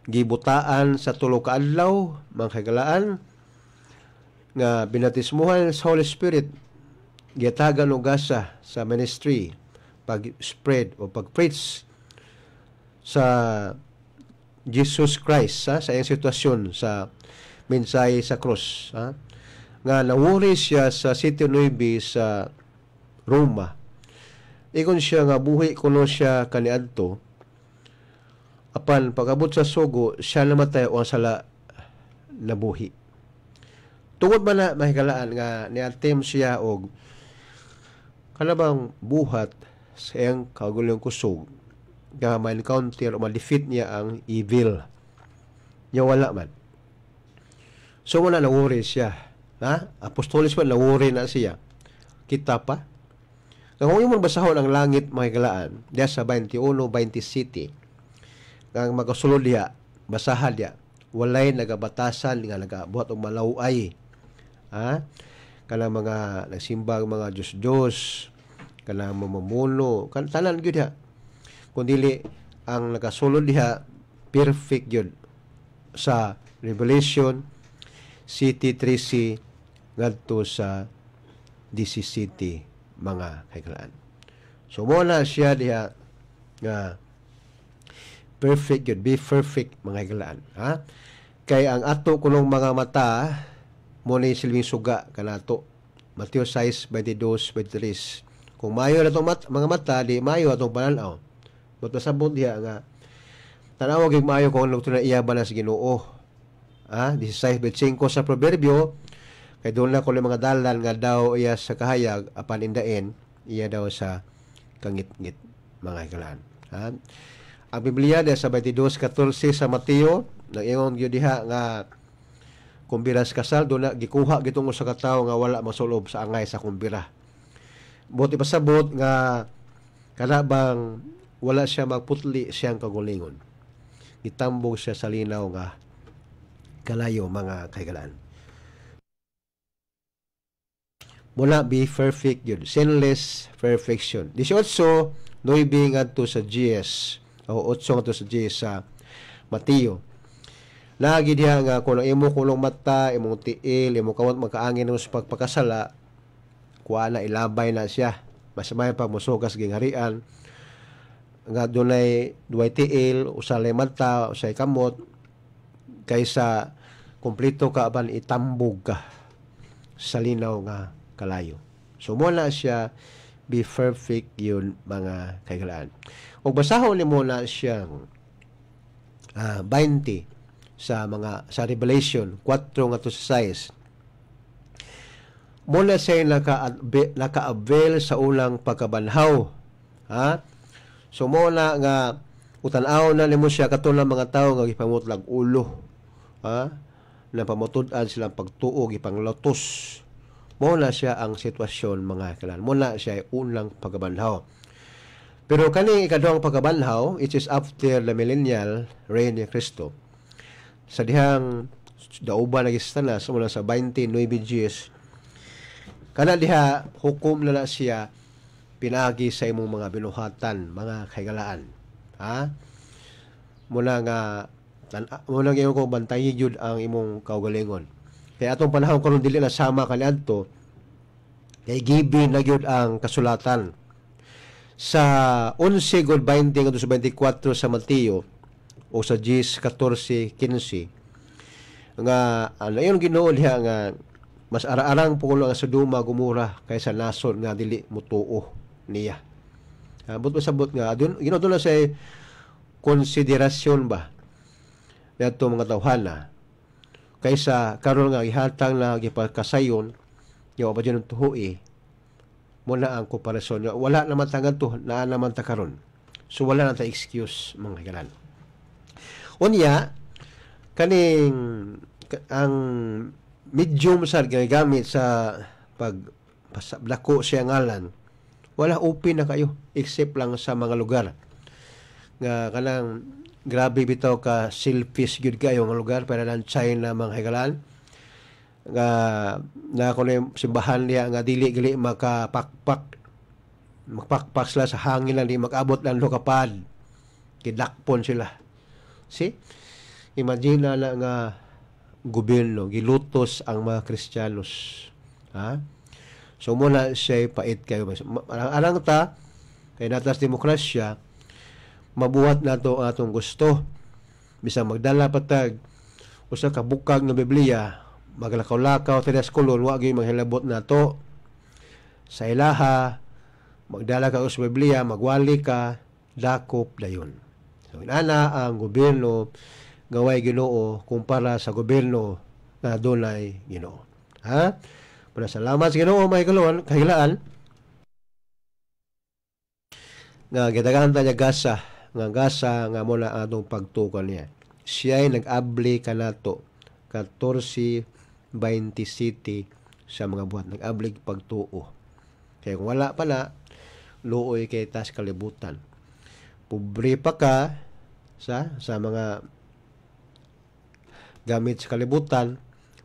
Gibutaan sa tulo ka adlaw, mga nga binatismuhan sa Holy Spirit giyatagan og sa ministry pag spread o pag preach sa Jesus Christ ha? sa iyang sitwasyon sa mensahe sa cross ha? nga nawuri siya sa City Nueva sa Roma Igon siya nga buhi kuno siya kaniadto. Apan pagabot sa sugo, siya namatay o sala nabuhi. Tungod ba na mahikalaan nga niatim siya og kanabang buhat sa iyang kagulyong kusog nga ma-encounter o ma-defeat niya ang evil. Niya wala man. So wala na worry siya. Ha? Apostolis man na worry na siya. Kita pa nga kung imong basahon ang langit mga kalaan, diya sa 21, 20 city, nga magasulod diya, basahal diya, walay nagabatasan nga nagabuhat og malaway. Ha? Kana mga nagsimba mga Dios Dios, kana mamumuno, kan tanan gyud diha. Kun dili ang nagasulod diha perfect gyud sa Revelation City 3C ngadto sa DC City mga kagalaan. So, wala siya diha nga perfect yun. Be perfect, mga kagalaan. Ha? Kay ang ato kunong mga mata, mo na silbing suga kanato. Matthew 6, 22, 23. Kung mayo na mat, mga mata, di mayo atong pananaw. But masabot diha nga, tanawag yung mayo kung ano na iya ba na sa ginoo. Ah, 16, 25 sa proverbio, Kay doon na kuno mga dalan nga daw iya sa kahayag apan indain iya daw sa kangit-ngit mga kalan. Ha? Ang Biblia niya sa 22:14 sa Mateo nang ingon gyud diha nga kumbiras kasal do na gikuha gitong sa ka nga wala masulob sa angay sa kumbira. Buti pasabot nga kana wala siya magputli siyang kagulingon. Gitambog siya sa linaw nga kalayo mga kaigalaan. Mula be perfect yun. Sinless perfection. This also, 18, noibing ato sa GS. O 8 ato sa GS sa Mateo. Lagi diha nga kulong imo kulong mata, imong tiil, imo kawat magkaangin mo sa pagpakasala, kuha na ilabay na siya. Mas may pagmusugas gingharian nga dunay duay tiil, usalay mata, usay kamot kaysa kumpleto ka ban itambog ka sa linaw nga kalayo. So muna siya be perfect yun mga kagalaan. O basahon ni na siyang uh, ah, 20 sa mga sa Revelation 4 nga to sa 6. Muna siya naka naka-avail sa ulang pagkabanhaw. Ha? So muna nga utanaw na mo siya katulang mga tao nga gipangutlag ulo. Ha? Na pamutud-an silang pagtuo gipanglotos Mao na siya ang sitwasyon mga kalan. Mao na siya ay unang pagabanhaw. Pero kani ikaduhang pagabanhaw, it is after the millennial reign ni Kristo. Sa dihang dauban na gistana sa mula sa 29 years kana diha hukom na na siya pinagi sa imong mga binuhatan mga kaigalaan ha muna nga muna nga ko bantayi jud ang imong kaugalingon kaya atong panahon karon dili na sama kaniadto kay given na gyud ang kasulatan sa 11 god binding adto sa 24 sa Mateo o sa 10 14:15 nga ayon ah, Ginoo diha nga mas ara-arang pulo ang Sodoma gumura kaysa nasod nga dili mutuo niya. Abot ah, uh, sabot nga adun Ginoo na say konsiderasyon ba nato mga tawhana kaysa karon nga ihatang na gipakasayon nya ba jud tuhoy mo muna ang komparasyon nga wala naman tangan to naa naman ta karon so wala na ta excuse mga kalan unya kaning ang medium sa gamit sa pag pasablako siya ngalan wala open na kayo except lang sa mga lugar nga kanang grabe bitaw ka selfish gud kayo nga lugar para lang China mga higalan nga na ko simbahan niya nga dili gali makapakpak magpakpak sila sa hangin lang di magabot lang lokapad kidakpon sila see imagine na nga gobyerno gilutos ang mga Kristiyanos ha so mo na siya pait kayo alang ta kay natas demokrasya mabuhat nato ang atong gusto bisan magdala patag usa ka bukag nga Biblia maglakaw-lakaw tinas kulon wa gyud manghilabot nato sa ilaha magdala ka sa Biblia magwali ka dakop dayon so inana ang gobyerno gaway Ginoo kumpara sa gobyerno na dunay Ginoo ha Pero salamat sa Ginoo may kalon kahilaan nga gidagahan ta niya gasa nga gasa nga mula atong pagtukol niya. Siya ay nag-abli kanato 14 20 city sa mga buhat. Nag-abli pagtuo. Kaya kung wala pala, luoy kay tas kalibutan. Pobre pa ka sa sa mga gamit sa kalibutan,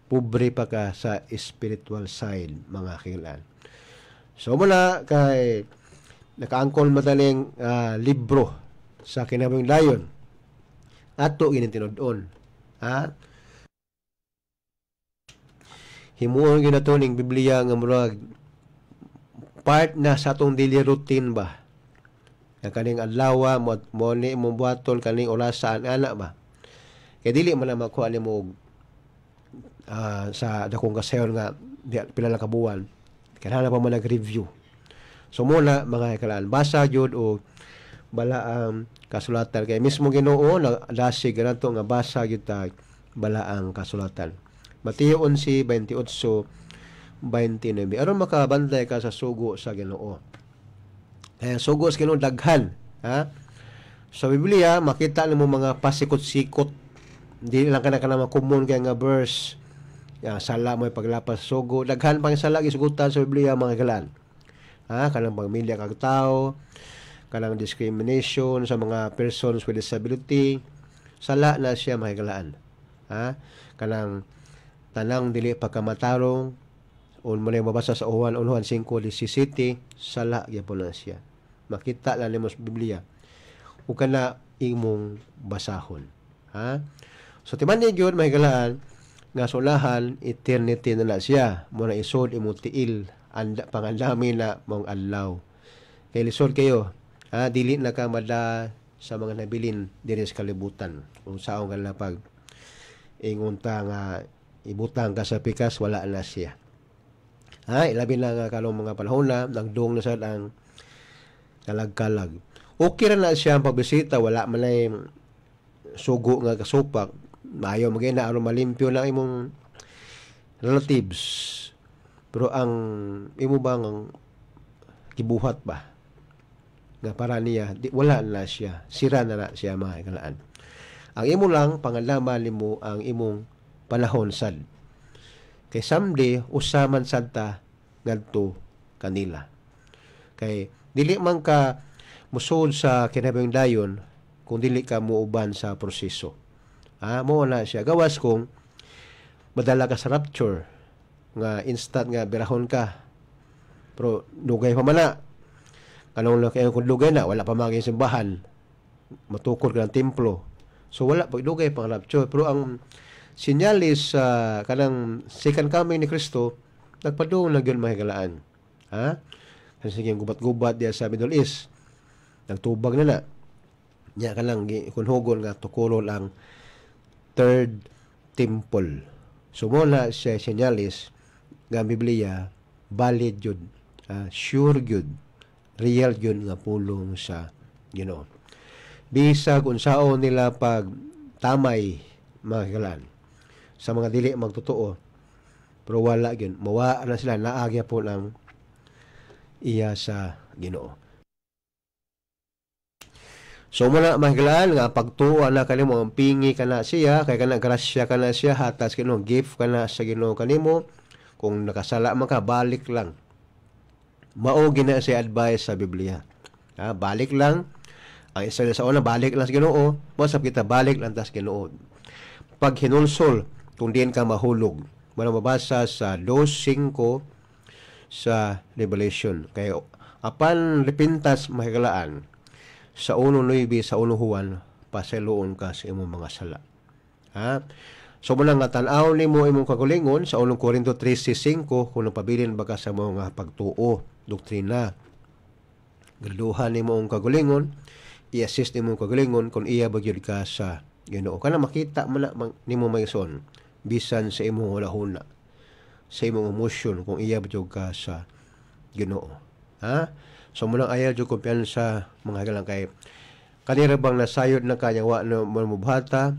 pobre pa ka sa spiritual side, mga kilan. So mula kay nakaangkol madaling uh, libro sa kinabing layon Ato gini tinud-on. Ha? Himuon gyud nato ning Biblia nga murag part na sa atong daily routine ba nga kaning adlaw mo mo ni mo buhaton kaning oras sa ana ba kay dili man makuha nimo uh, ah, sa dakong kasayon nga di, pila lang kabuwan kailangan pa man nag-review so muna mga kalaan basa jud o balaang um, kasulatan kay mismo Ginoo na lasig nato nga basa gyud ta balaang kasulatan Mateo 11:28 29 aron makabantay ka sa sugo sa Ginoo kaya sugo sa Ginoo daghan ha sa Biblia makita nimo mga pasikot-sikot di lang kana kana makumon kay nga verse ya, sala mo paglapas sugo daghan pang sala gisugutan sa Biblia mga galan ha kanang pamilya kag tao kanang discrimination sa mga persons with disability sala na siya mahiglaan ha kanang tanang dili pagkamatarong on mo mabasa sa uwan unhan 5 17 sala gyapon na siya makita lang nimo sa Biblia ug kana imong basahon ha so timan ni gyud mahiglaan nga sulahan eternity na na siya mo na isod imong tiil ang pangandami na mong adlaw kay lisod kayo uh, dili na ka madla sa mga nabilin diri sa kalibutan kung saong ka napag ingon ta nga ibutang ka sa pikas wala na siya ha ilabi na nga kalong mga panahon na nagdung na sa ang kalagkalag okay ra na siya ang pagbisita wala man ay sugo nga kasupak maayo magay na aron malimpyo na imong relatives pero ang imo bang kibuhat ba nga para niya di, wala na siya sira na na siya mga ikalaan ang imo lang pangalama nimo ang imong panahon sad kay someday usaman sad ta ngadto kanila kay dili man ka musod sa kinabang dayon kung dili ka muuban sa proseso ah mo na siya gawas kung madala ka sa rapture nga instant nga birahon ka pero nugay pa man na kanong laki ang kudlugay na wala pa mga simbahan matukod kan templo so wala pa idugay pang rapture pero ang sinyalis sa uh, kanang second coming ni Kristo nagpadung na gyud mahigalaan ha kasi sige gubat-gubat diya sa Middle East nagtubag na na niya ka lang kunhugon nga tukulo lang third temple so muna siya sinyalis nga Biblia valid yun uh, sure yun real yun nga pulong sa Ginoo. You know. Bisag unsao nila pag tamay mga sa mga dili magtotoo pero wala gyud mawa na sila naagya po lang iya sa Ginoo. So muna mahigalaan nga pagtuwa na kanimo ang pingi kana siya kay kana grasya kana siya hatas kino gift kana sa Ginoo kanimo kung nakasala man ka balik lang mao gina si advice sa Biblia. Ha, balik lang ang isa sa una balik lang sa Ginoo, wasap kita balik lang tas Ginoo. Pag hinulsol kung diin ka mahulog. Mano mabasa sa 2:5 sa Revelation. Kay apan lipintas mahigalaan sa 1:9 sa 1 Juan pasayloon ka sa imong mga sala. Ha? So muna nga tan-aw nimo imong kagulingon sa 1 Korinto 3:5 kung napabilin ba sa mga pagtuo doktrina. Graduhan ni mo ang kagalingon, i-assist ni mo ang kagalingon kung iya bagyod ka sa Ginoo. Kana makita mo na ni mo may son, bisan sa imo hulahuna, sa imong emosyon kung iya bagyod ka sa Ginoo. Ha? So muna ayaw jud kumpiyansa mga galang kay kanira bang nasayod na kanya wa na mamubhata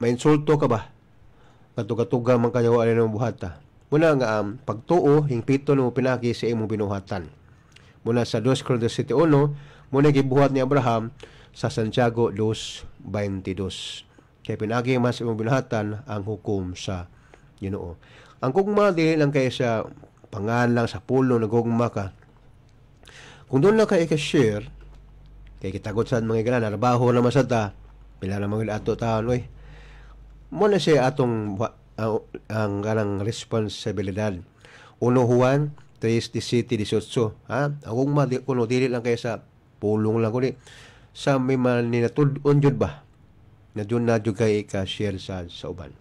mainsulto ka ba katuga-tuga man kanya wa na mamubhata Muna nga um, pagtuo hingpito nimo pinagi sa imong binuhatan. Muna sa 2 Corinthians 1, muna gibuhat ni Abraham sa Santiago 2:22. Kay pinaki mas imong binuhatan ang hukom sa Ginoo. Ang gugma dili lang kay sa pangalang sa pulo nagugma ka. Kung doon lang kay ka-share kay kitagot sa mga igala narabaho na masata pila na mga ato taon oy Muna na siya atong ang, ang kanang responsibilidad. 1 Juan 3.18 Ha? Akong ma kuno dili lang kaysa pulong lang kuno. Sa may man ninatud jud ba? Na jud na jud kay ka-share sa sa uban.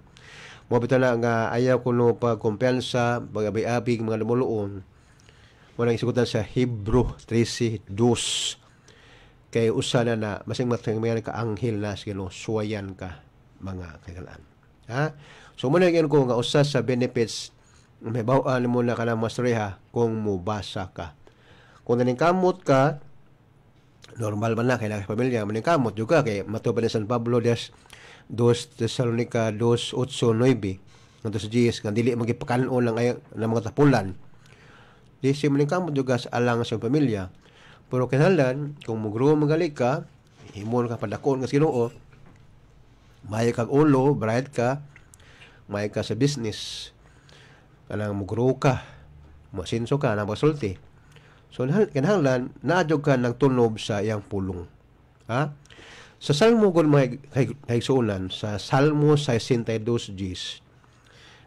Mo na nga ayaw kuno pagkumpensa, pagabi-abi mga lumuluon. Wala isigutan sa Hebrew 13:2 kay usa na masing matang ka anghel na sino suwayan ka mga kagalaan ha So muna yun ko nga usa sa benefits may bawaan ah, mo na ka masreha kung mubasa ka. Kung kamot ka, normal man na kay lakas pamilya maningkamot juga kay matuban San Pablo des dos Thessalonica dos otso noibi ngadto sa GS nga dili magipakanon lang ay na mga tapulan. Di si kamot juga sa alang sa pamilya. Pero kinahalan kung mugro magalig ka, himon ka padakon nga Ginoo, mayo kag ulo, bright ka, may ka sa business kanang mugrow ka masinso ka na masulti so kanahanglan naadyo ka ng tunob sa iyang pulong ha sa salmo gud mga kaigsuonan sa salmo 62 Gs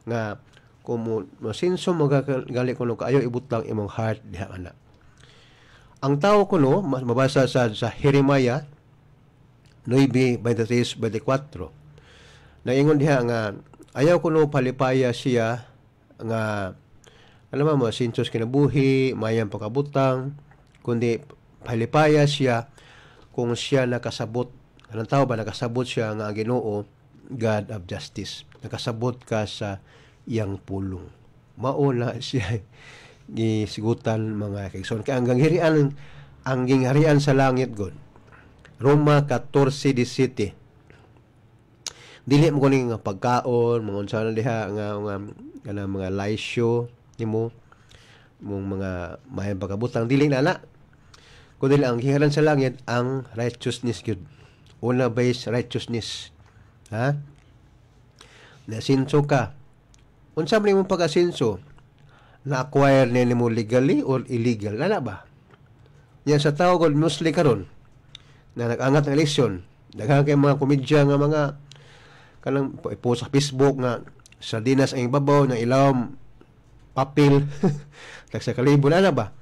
nga kung masinso magagali ko no kaayo ibutang imong heart diha ana ang tao ko no mabasa sa sa Jeremiah 9:23-24 naingon diha nga ayaw no palipaya siya nga alam mo sintos kinabuhi mayang pagkabutang kundi palipaya siya kung siya nakasabot anong tao ba nakasabot siya nga ang Ginoo God of Justice nakasabot ka sa iyang pulong mauna siya gisigutan mga kaigsoon kay ang hirian ang gingharian sa langit god Roma 14:17 dili mo kuning pagkaon mga unsa na diha nga nga kana mga live show nimo mong mga may pagabutang dili na kun dili ang hiharan sa langit ang righteousness gyud una based righteousness ha nasinso ka unsa man imong pagasinso na acquire na nimo legally or illegal na ba yan sa tao kung mostly karon na nagangat ng eleksyon daghang kay mga komedya nga mga kanang po eh, sa Facebook nga sa dinas ang ibabaw na ilawom papil sa kalibon ana ba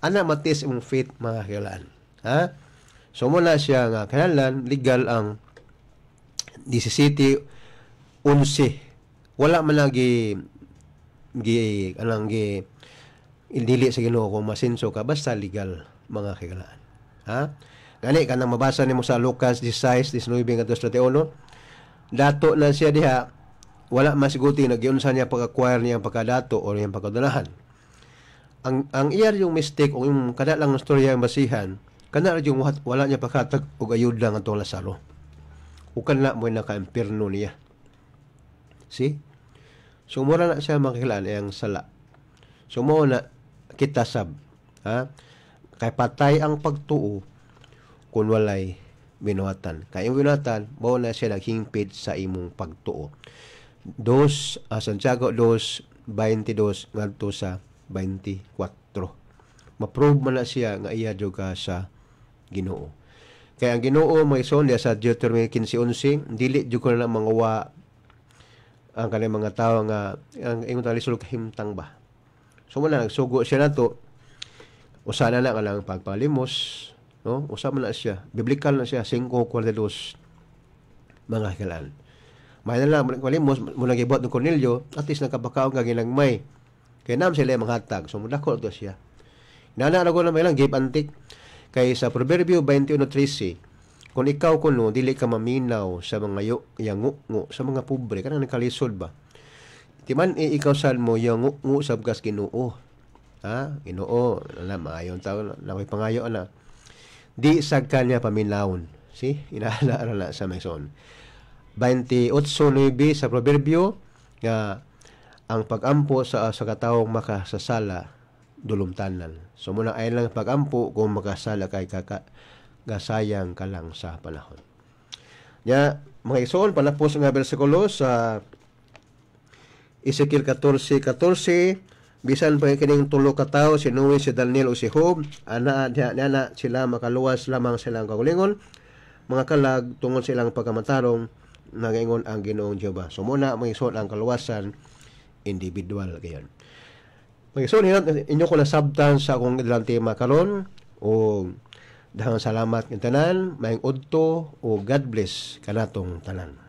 ana matis imong fit mga kailan ha so mo na siya nga kailan legal ang City 11 wala man lagi gi anang gi ano, dili sa Ginoo kung masinso ka basta legal mga kailan ha gani kanang mabasa nimo sa Lucas 16 19 31 dato lang siya diha wala masiguti nagyunsa niya pag-acquire niya pagkadato o niyang pagkadanahan ang ang iyar yung mistake o yung kada lang storya yung basihan kana yung wala niya pagkatag og ayuda nga atong Lazaro ukan na mo nakaempirno niya see so mura na siya makilala eh, ang sala so mo na kita sab ha kay patay ang pagtuo kun walay binuhatan. Kaya yung binuhatan, mao na siya naghingpit sa imong pagtuo. Dos, uh, Santiago 2, 22, ngadto sa 24. Maprove man na siya nga iya juga sa ginoo. Kaya ang ginoo, mga ison, sa Deuteronomy 15.11, dili juga na mangawa ang kanilang mga tao nga ang imong tali sulok himtang ba so wala nagsugo siya nato usana na ka lang pagpalimos No? Usa man na siya. Biblical na siya. 5.42 mga kilan. May na lang, kalimos, muna gibot ng Cornelio, at least nakapakaon ka ginagmay. Kaya nam sila maghatag. So, mudakol ito siya. Nanaalag ano ko na may lang, give antik. Kay sa Proverbio 21.13, kung ikaw kuno, dili ka maminaw sa mga yo, yangungo, sa mga pobre, kanang nakalisod ba? Timan, e, ikaw saan mo, sa sabgas ginoo. Ha? Ginoo, Alam, maayon tao, naway pangayo na. Di sa kanya paminlawon. See? Inaala-ala sa Mason. 28.9 sa proverbio nga ang pagampo sa sa katawong makasasala dulumtanan. So muna ay lang pagampo kung makasala kay kaka gasayang ka lang sa panahon. Ya, mga isoon, palapos nga bersikulo sa Ezekiel 14.14 14, bisan pa kining tulo ka tawo si Noe si Daniel o si Job ana diha ana sila makaluwas lamang silang kagulingon mga kalag tungod sa ilang pagkamatarong nagaingon ang Ginoong Jehova so muna mangisod ang kaluwasan individual gayon mangisod ninyo inyo ko na substance sa akong ilang tema karon o dahang salamat ng tanan mayang udto o God bless kanatong tanan